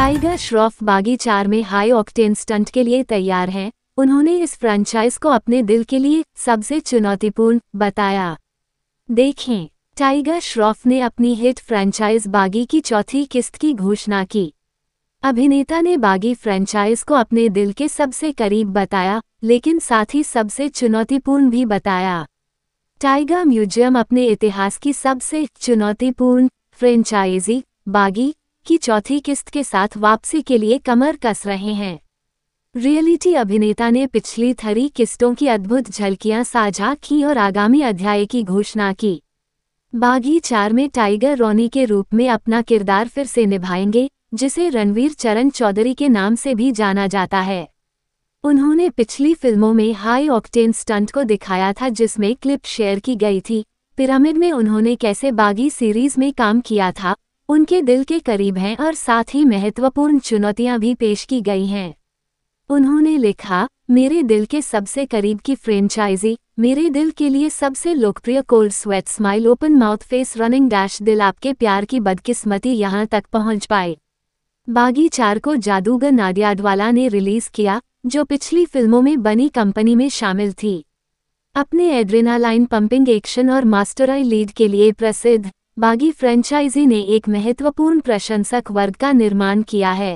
tiger Shroff बागी चार में हाई ऑक्टेन स्टंट के लिए तैयार हैं उन्होंने इस फ्रेंचाइज को अपने दिल के लिए सबसे चुनौतीपूर्ण बताया देखें टाइगर श्रॉफ ने अपनी हिट फ्रेंचाइज बागी की चौथी किस्त की घोषणा की अभिनेता ने बागी फ्रेंचाइज को अपने दिल के सबसे करीब बताया लेकिन साथ ही सबसे चुनौतीपूर्ण भी बताया टाइगर म्यूजियम अपने इतिहास की सबसे चुनौतीपूर्ण फ्रेंचाइजी बागी की चौथी किस्त के साथ वापसी के लिए कमर कस रहे हैं रियलिटी अभिनेता ने पिछली थरी किस्तों की अद्भुत झलकियां साझा की और आगामी अध्याय की घोषणा की बागी चार में टाइगर रोनी के रूप में अपना किरदार फिर से निभाएंगे जिसे रणवीर चरण चौधरी के नाम से भी जाना जाता है उन्होंने पिछली फिल्मों में हाई ऑक्टेन स्टंट को दिखाया था जिसमें क्लिप शेयर की गई थी पिरामिड में उन्होंने कैसे बागी सीरीज में काम किया था उनके दिल के करीब हैं और साथ ही महत्वपूर्ण चुनौतियां भी पेश की गई हैं उन्होंने लिखा मेरे दिल के सबसे करीब की फ्रेंचाइजी मेरे दिल के लिए सबसे लोकप्रिय cold sweat smile open mouth face running dash दिल आपके प्यार की बदकिस्मती यहाँ तक पहुंच पाए बागी चार को जादूगर नाडियाडवाला ने रिलीज किया जो पिछली फिल्मों में बनी कंपनी में शामिल थी अपने एड्रेनालाइन पंपिंग एक्शन और मास्टराई लीड के लिए प्रसिद्ध बागी फ्रेंचाइजी ने एक महत्वपूर्ण प्रशंसक वर्ग का निर्माण किया है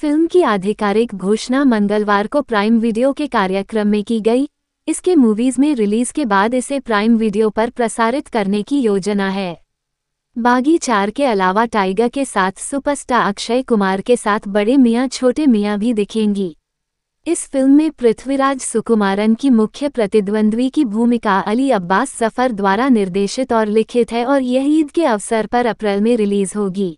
फिल्म की आधिकारिक घोषणा मंगलवार को प्राइम वीडियो के कार्यक्रम में की गई इसके मूवीज में रिलीज के बाद इसे प्राइम वीडियो पर प्रसारित करने की योजना है बागी चार के अलावा टाइगर के साथ सुपरस्टार अक्षय कुमार के साथ बड़े मियाँ छोटे मियाँ भी दिखेंगी इस फिल्म में पृथ्वीराज सुकुमारन की मुख्य प्रतिद्वंद्वी की भूमिका अली अब्बास सफ़र द्वारा निर्देशित और लिखित है और यह ईद के अवसर पर अप्रैल में रिलीज होगी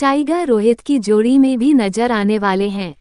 टाइगर रोहित की जोड़ी में भी नजर आने वाले हैं